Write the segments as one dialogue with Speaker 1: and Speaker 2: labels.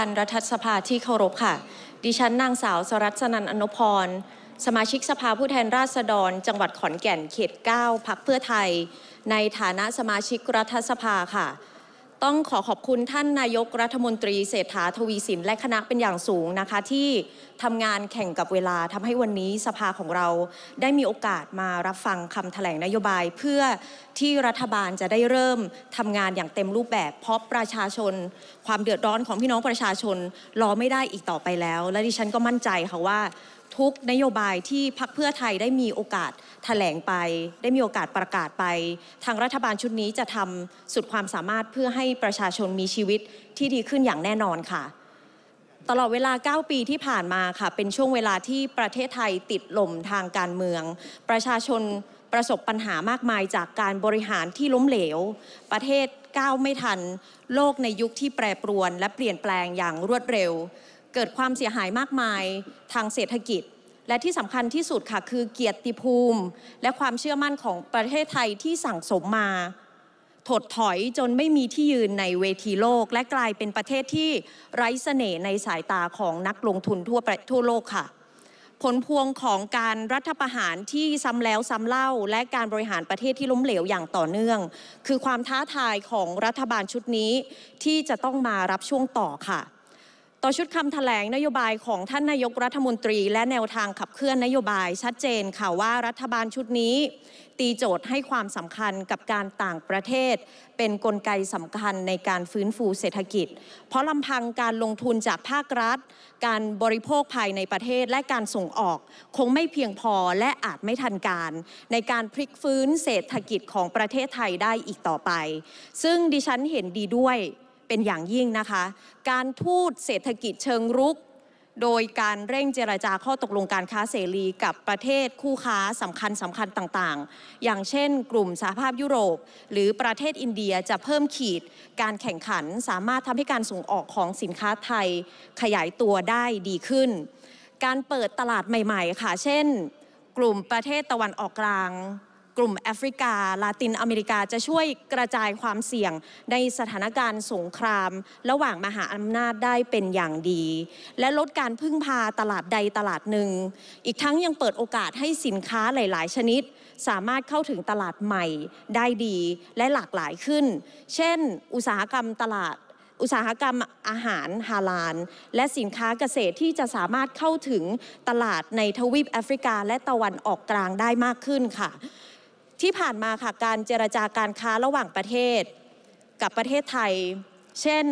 Speaker 1: านรัฐสภาที่เคารพค่ะ ดิฉันนางสาวสรัชนันอนุพร สมาชิกสภาผู้แทนราษฎร จังหวัดขอนแก่นเขต 9พักเพื่อไทย ในฐานะสมาชิกรัฐสภาค่ะต้องขอขอบคุณท่านนายกรัฐมนตรีเศรษฐาทวีสินและคณะเป็นอย่างสูงนะคะ ที่ทำงานแข่งกับเวลาทำให้วันนี้สภาของเรา ได้มีโอกาสมารับฟังคำถแถลงนโยบายเพื่อที่รัฐบาลจะได้เริ่มทำงานอย่างเต็มรูปแบบ เพราะประชาชนความเดือดร้อนของพี่น้องประชาชน รอไม่ได้อีกต่อไปแล้ว และดิฉันก็มั่นใจค่ะว่าทุกนโยบายที่พักเพื่อไทยได้มีโอกาสถแถลงไป ได้มีโอกาสประกาศไป ทางรัฐบาลชุดนี้จะทำสุดความสามารถเพื่อให้ประชาชนมีชีวิตที่ดีขึ้นอย่างแน่นอนค่ะ ตลอดเวลา 9 ปีที่ผ่านมาค่ะเป็นช่วงเวลาที่ประเทศไทยติดหล่มทางการเมือง ประชาชนประสบปัญหามากมายจากการบริหารที่ล้มเหลว ประเทศก้าวไม่ทัน โลกในยุคที่แปรปรวน และเปลี่ยนแปลงอย่างรวดเร็วเกิดความเสียหายมากมายทางเศรษฐกิจ และที่สำคัญที่สุดค่ะ คือเกียรติภูมิ และความเชื่อมั่นของประเทศไทยที่สั่งสมมา ถดถอยจนไม่มีที่ยืนในเวทีโลกและกลายเป็นประเทศที่ไร้เสน่ห์ในสายตาของนักลงทุนทั่วทั่วโลกค่ะ ผลพวงของการรัฐประหารที่ซ้ำแล้วซ้ำเล่า และการบริหารประเทศที่ล้มเหลวอย่างต่อเนื่อง คือความท้าทายของรัฐบาลชุดนี้ ที่จะต้องมารับช่วงต่อค่ะต่อชุดคำแถลงนโยบายของท่านนายกรัฐมนตรีและแนวทางขับเคลื่อนนโยบายชัดเจนค่ะว่ารัฐบาลชุดนี้ ตีโจทย์ให้ความสำคัญกับการต่างประเทศ เป็นนกลไกสำคัญในการฟื้นฟูเศรษฐกิจ เพราะลำพังการลงทุนจากภาครัฐ การบริโภคภายในประเทศและการส่งออก คงไม่เพียงพอและอาจไม่ทันการ ในการพลิกฟื้นเศรษฐกิจของประเทศไทยได้อีกต่อไป ซึ่งดิฉันเห็นดีด้วยเป็นอย่างยิ่งนะคะ การทูตเศรษฐกิจเชิงรุก โดยการเร่งเจรจาข้อตกลงการค้าเสรีกับประเทศคู่ค้าสำคัญสำคัญต่างๆ อย่างเช่น กลุ่มสหภาพยุโรป หรือประเทศอินเดียจะเพิ่มขีด การแข่งขันสามารถทำให้การส่งออกของสินค้าไทย ขยายตัวได้ดีขึ้น การเปิดตลาดใหม่ๆ ค่ะ เช่น กลุ่มประเทศตะวันออกกลางกลุ่มแอฟริกาลาตินอเมริกาจะช่วยกระจายความเสี่ยงในสถานการณ์สงคราม ระหว่างมหาอำนาจได้เป็นอย่างดี และลดการพึ่งพาตลาดใดตลาดหนึ่ง อีกทั้งยังเปิดโอกาสให้สินค้าหลายๆ ชนิด สามารถเข้าถึงตลาดใหม่ได้ดีและหลากหลายขึ้น เช่น อุตสาหกรรมตลาดอุตสาหกรรมอาหารฮาลาลและสินค้าเกษตรที่จะสามารถเข้าถึงตลาดในทวีปแอฟริกา และตะวันออกกลางได้มากขึ้นค่ะที่ผ่านมาค่ะการเจรจาการค้าระหว่างประเทศ กับประเทศไทย เช่น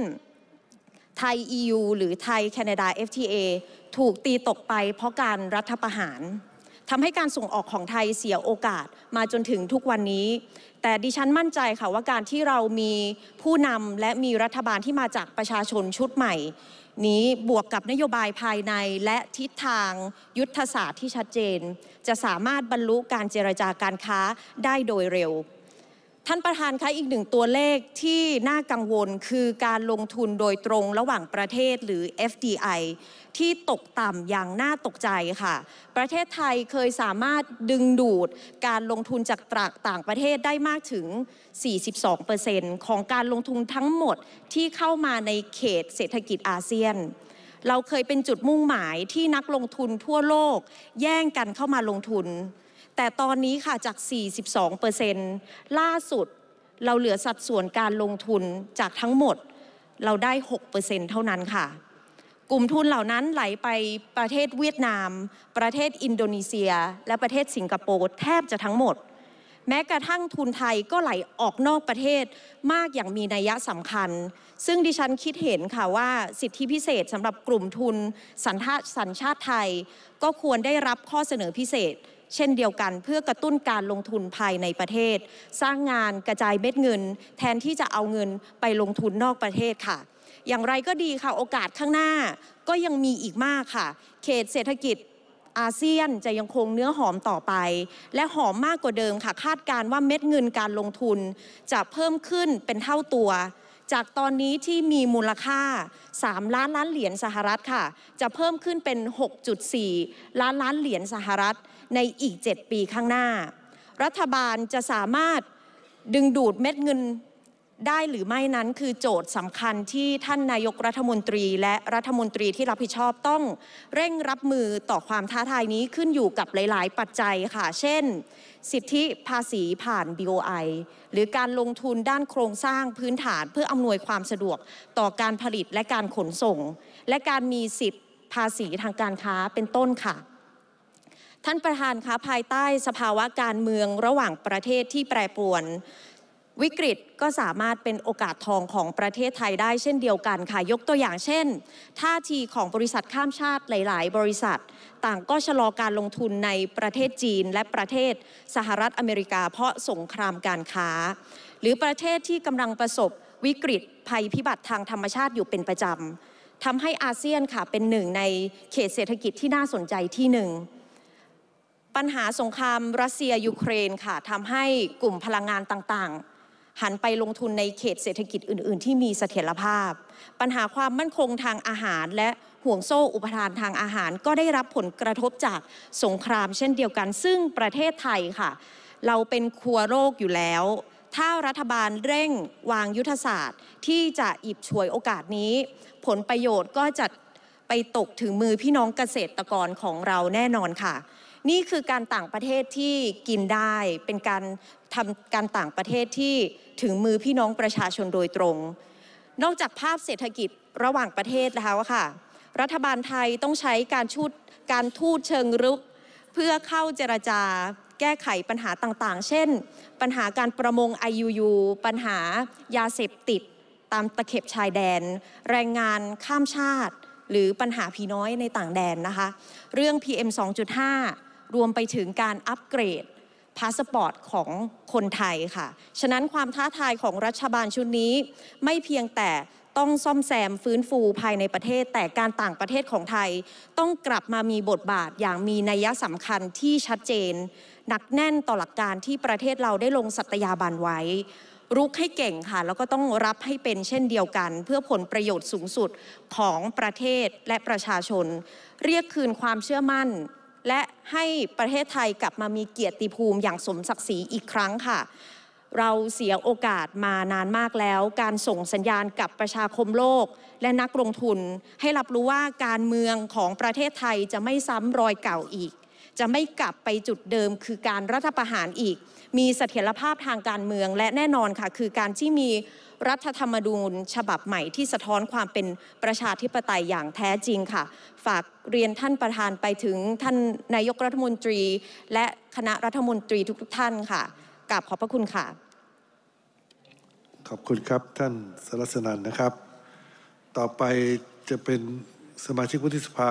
Speaker 1: ไทย EU หรือไทยแคนาดา FTA ถูกตีตกไป เพราะการรัฐประหารทำให้การส่งออกของไทยเสียโอกาสมาจนถึงทุกวันนี้ แต่ดิฉันมั่นใจค่ะว่าการที่เรามีผู้นำและมีรัฐบาลที่มาจากประชาชนชุดใหม่นี้บวกกับนโยบายภายในและทิศทางยุทธศาสตร์ที่ชัดเจน จะสามารถบรรลุการเจรจาการค้าได้โดยเร็วท่านประธานคะอีกหนึ่งตัวเลขที่น่ากังวลคือการลงทุนโดยตรงระหว่างประเทศหรือ FDI ที่ตกต่ำอย่างน่าตกใจค่ะ ประเทศไทยเคยสามารถดึงดูดการลงทุนจากต่างประเทศได้มากถึง 42%ของการลงทุนทั้งหมดที่เข้ามาในเขตเศรษฐกิจอาเซียนเราเคยเป็นจุดมุ่งหมายที่นักลงทุนทั่วโลก แย่งกันเข้ามาลงทุนแต่ตอนนี้ค่ะจาก 42%เเปอร์ซนล่าสุดเราเหลือสัดส่วนการลงทุนจากทั้งหมด เราได้6%เท่านั้นค่ะ กลุ่มทุนเหล่านั้นไหลไปประเทศเวียดนาม ประเทศอินโดนีเซีย และประเทศสิงคโปร์แทบจะทั้งหมด แม้กระทั่งทุนไทยก็ไหลออกนอกประเทศมากอย่างมีนัยสำคัญ ซึ่งดิฉันคิดเห็นค่ะว่าสิทธิพิเศษสำหรับกลุ่มทุนสัญชาติไทยก็ควรได้รับข้อเสนอพิเศษเช่นเดียวกันเพื่อกระตุ้นการลงทุนภายในประเทศ สร้างงานกระจายเม็ดเงิน แทนที่จะเอาเงินไปลงทุนนอกประเทศค่ะ อย่างไรก็ดีค่ะโอกาสข้างหน้าก็ยังมีอีกมากค่ะ เขตเศรษฐกิจอาเซียนจะยังคงเนื้อหอมต่อไป และหอมมากกว่าเดิมค่ะคาดการว่าเม็ดเงินการลงทุน จะเพิ่มขึ้นเป็นเท่าตัวจากตอนนี้ที่มีมูลค่า 3 ล้านล้านเหรียญสหรัฐค่ะ จะเพิ่มขึ้นเป็น 6.4 ล้านล้านเหรียญสหรัฐในอีก 7 ปีข้างหน้า รัฐบาลจะสามารถดึงดูดเม็ดเงินได้หรือไม่นั้นคือโจทย์สำคัญที่ท่านนายกรัฐมนตรีและรัฐมนตรีที่รับผิดชอบต้อง เร่งรับมือต่อความท้าทายนี้ขึ้นอยู่กับหลาย ๆ ปัจจัยค่ะ เช่นสิทธิภาษีผ่าน BOI หรือการลงทุนด้านโครงสร้างพื้นฐานเพื่ออำนวยความสะดวกต่อการผลิตและการขนส่ง และการมีสิทธิภาษีทางการค้าเป็นต้นค่ะ ท่านประธานคะภายใต้สภาวะการเมืองระหว่างประเทศที่แปรปรวนวิกฤตก็สามารถเป็นโอกาสทองของประเทศไทยได้เช่นเดียวกันค่ะยกตัวอย่างเช่น ท่าทีของบริษัทข้ามชาติหลาย ๆ บริษัท ต่างก็ชะลอการลงทุนในประเทศจีนและประเทศสหรัฐอเมริกา เพราะสงครามการค้า หรือประเทศที่กำลังประสบวิกฤต ภัยพิบัติทางธรรมชาติอยู่เป็นประจำทำให้อาเซียนค่ะเป็นหนึ่งในเขตเศรษฐกิจที่น่าสนใจที่หนึ่งปัญหาสงครามรัสเซียยูเครนค่ะทำให้กลุ่มพลังงานต่างๆหันไปลงทุนในเขตเศรษฐกิจอื่น ๆ ที่มีเสถียรภาพ ปัญหาความมั่นคงทางอาหารและห่วงโซ่อุปทานทางอาหารก็ได้รับผลกระทบจากสงครามเช่นเดียวกัน ซึ่งประเทศไทยค่ะ เราเป็นครัวโรคอยู่แล้ว ถ้ารัฐบาลเร่งวางยุทธศาสตร์ ที่จะอิบฉวยโอกาสนี้ ผลประโยชน์ก็จะไปตกถึงมือพี่น้องเกษตรกรของเราแน่นอนค่ะ นี่คือการต่างประเทศที่กินได้เป็นการทำการต่างประเทศที่ถึงมือพี่น้องประชาชนโดยตรง นอกจากภาพเศรษฐกิจระหว่างประเทศแล้วค่ะรัฐบาลไทยต้องใช้การชุดการทูตเชิงรุก เพื่อเข้าเจรจา แก้ไขปัญหาต่างๆ เช่นปัญหาการประมง IUU ปัญหายาเสพติด ตามตะเข็บชายแดน แรงงานข้ามชาติ หรือปัญหาผีน้อยในต่างแดนนะคะ เรื่อง PM 2.5รวมไปถึงการอัปเกรดพาสปอร์ตของคนไทยค่ะ ฉะนั้นความท้าทายของรัฐบาลชุดนี้ไม่เพียงแต่ต้องซ่อมแซมฟื้นฟูภายในประเทศ แต่การต่างประเทศของไทย ต้องกลับมามีบทบาทอย่างมีนัยสำคัญที่ชัดเจนหนักแน่นต่อหลักการที่ประเทศเราได้ลงสัตยาบันไว้รุกให้เก่งค่ะแล้วก็ต้องรับให้เป็นเช่นเดียวกันเพื่อผลประโยชน์สูงสุดของประเทศและประชาชน เรียกคืนความเชื่อมั่นและให้ประเทศไทยกลับมามีเกียรติภูมิอย่างสมศักดิ์ศรีอีกครั้งค่ะ เราเสียโอกาสมานานมากแล้ว การส่งสัญญาณกับประชาคมโลก และนักลงทุนให้รับรู้ว่าการเมืองของประเทศไทยจะไม่ซ้ำรอยเก่าอีกจะไม่กลับไปจุดเดิม คือการรัฐประหารอีก มีเสถียรภาพทางการเมืองและแน่นอนค่ะคือการที่มีรัฐธรรมนูญฉบับใหม่ที่สะท้อนความเป็นประชาธิปไตยอย่างแท้จริงค่ะ ฝากเรียนท่านประธานไปถึงท่านนายกรัฐมนตรี และคณะรัฐมนตรีทุก ๆ ท่านค่ะกราบขอบพระคุณค่ะ ขอบคุณครับท่านสรสนันนะครับ ต่อไปจะเป็นสมาชิกวุฒิสภา